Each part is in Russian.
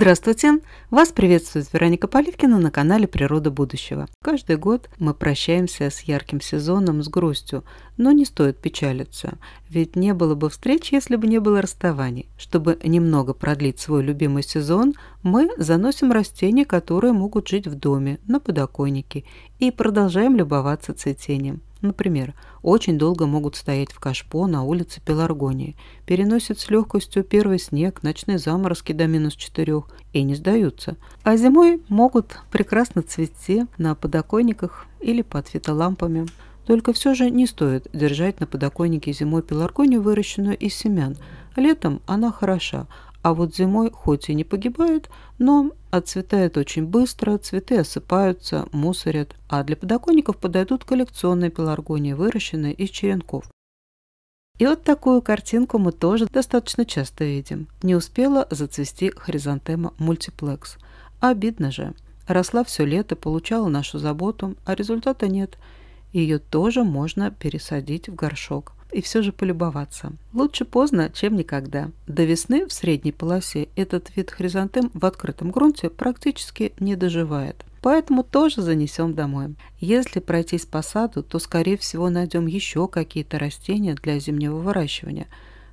Здравствуйте! Вас приветствует Вероника Поливкина на канале «Природа будущего». Каждый год мы прощаемся с ярким сезоном, с грустью, но не стоит печалиться, ведь не было бы встреч, если бы не было расставаний. Чтобы немного продлить свой любимый сезон, мы заносим растения, которые могут жить в доме, на подоконнике, и продолжаем любоваться цветением. Например, очень долго могут стоять в кашпо на улице Пеларгонии, переносят с легкостью первый снег, ночные заморозки до минус четырех и не сдаются. А зимой могут прекрасно цвести на подоконниках или под фитолампами. Только все же не стоит держать на подоконнике зимой пеларгонию, выращенную из семян. Летом она хороша, а вот зимой хоть и не погибает, но отцветает очень быстро, цветы осыпаются, мусорят, а для подоконников подойдут коллекционные пеларгонии, выращенные из черенков. И вот такую картинку мы тоже достаточно часто видим. Не успела зацвести хризантема мультиплекс. Обидно же. Росла все лето, получала нашу заботу, а результата нет. Ее тоже можно пересадить в горшок и все же полюбоваться. Лучше поздно, чем никогда. До весны в средней полосе этот вид хризантем в открытом грунте практически не доживает поэтому тоже занесем домой. Если пройтись по саду, то, скорее всего, найдем еще какие-то растения для зимнего выращивания.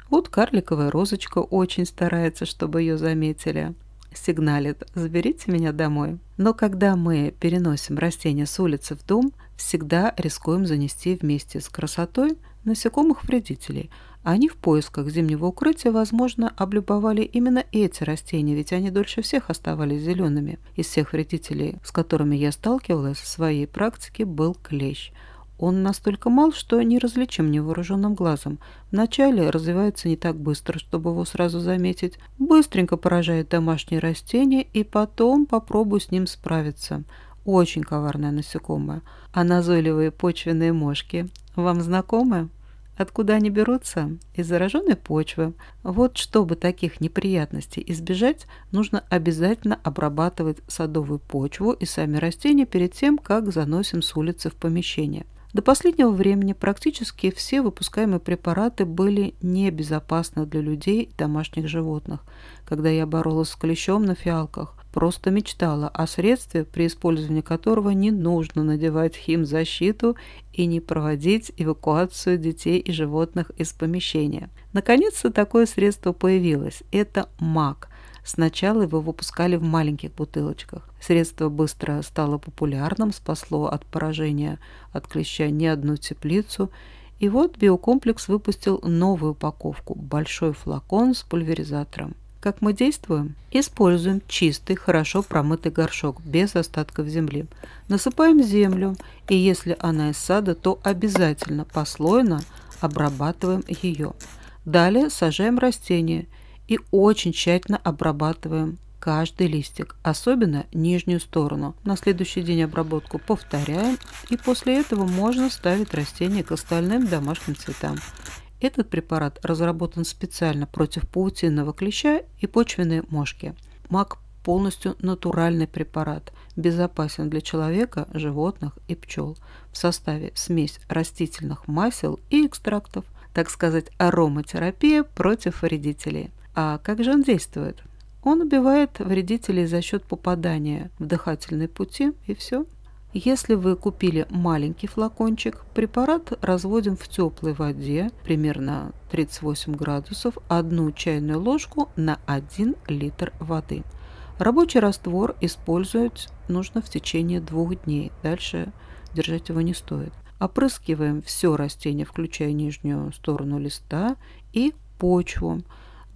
Вот карликовая розочка очень старается, чтобы ее заметили. Сигналит «Заберите меня домой». Но когда мы переносим растения с улицы в дом, всегда рискуем занести вместе с красотой насекомых-вредителей. Они в поисках зимнего укрытия, возможно, облюбовали именно эти растения, ведь они дольше всех оставались зелеными. Из всех вредителей, с которыми я сталкивалась в своей практике, был клещ – он настолько мал, что неразличим невооруженным глазом. Вначале развивается не так быстро, чтобы его сразу заметить. Быстренько поражает домашние растения и потом попробую с ним справиться. Очень коварное насекомое. А назойливые почвенные мошки вам знакомы? откуда они берутся? Из зараженной почвы. Вот чтобы таких неприятностей избежать, нужно обязательно обрабатывать садовую почву и сами растения перед тем, как заносим с улицы в помещение. До последнего времени практически все выпускаемые препараты были небезопасны для людей и домашних животных. Когда я боролась с клещом на фиалках, просто мечтала о средстве, при использовании которого не нужно надевать химзащиту и не проводить эвакуацию детей и животных из помещения. Наконец-то такое средство появилось. Это МАК. Сначала его выпускали в маленьких бутылочках. Средство быстро стало популярным, спасло от поражения от клеща не одну теплицу и вот биокомплекс выпустил новую упаковку – большой флакон с пульверизатором. Как мы действуем? Используем чистый, хорошо промытый горшок, без остатков земли. Насыпаем землю, и если она из сада, то обязательно послойно обрабатываем ее. Далее сажаем растение и очень тщательно обрабатываем каждый листик, особенно нижнюю сторону. На следующий день обработку повторяем, и после этого можно ставить растение к остальным домашним цветам. Этот препарат разработан специально против паутинного клеща и почвенной мошки. МАК полностью натуральный препарат, безопасен для человека, животных и пчел. В составе смесь растительных масел и экстрактов, так сказать, ароматерапия против вредителей. А как же он действует? Он убивает вредителей за счет попадания в дыхательные пути и все. Если вы купили маленький флакончик, препарат разводим в теплой воде, примерно 38 градусов, одну чайную ложку на 1 литр воды. Рабочий раствор использовать нужно в течение двух дней. Дальше держать его не стоит. Опрыскиваем все растение, включая нижнюю сторону листа и почву.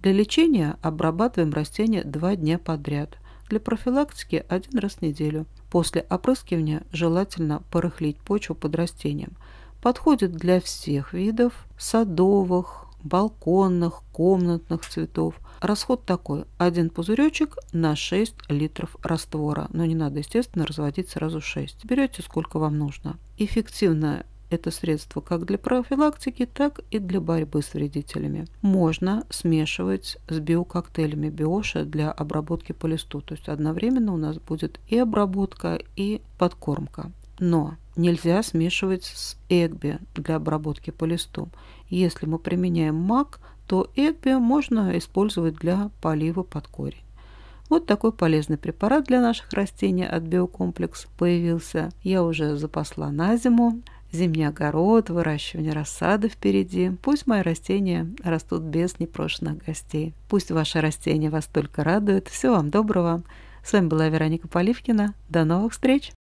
Для лечения обрабатываем растение два дня подряд. Для профилактики один раз в неделю. После опрыскивания желательно порыхлить почву под растением. Подходит для всех видов садовых, балконных, комнатных цветов. Расход такой. Один пузыречек на 6 литров раствора. Но не надо, естественно, разводить сразу 6. Берете сколько вам нужно. Эффективное это средство как для профилактики, так и для борьбы с вредителями. Можно смешивать с биококтейлями биоша для обработки по листу. То есть одновременно у нас будет и обработка, и подкормка. Но нельзя смешивать с эгби для обработки по листу. Если мы применяем мак, то эгби можно использовать для полива под корень. Вот такой полезный препарат для наших растений от биокомплекс появился. Я уже запасла на зиму зимний огород, выращивание рассады впереди. Пусть мои растения растут без непрошенных гостей. Пусть ваши растения вас только радуют. Всего вам доброго. С вами была Вероника Поливкина. До новых встреч!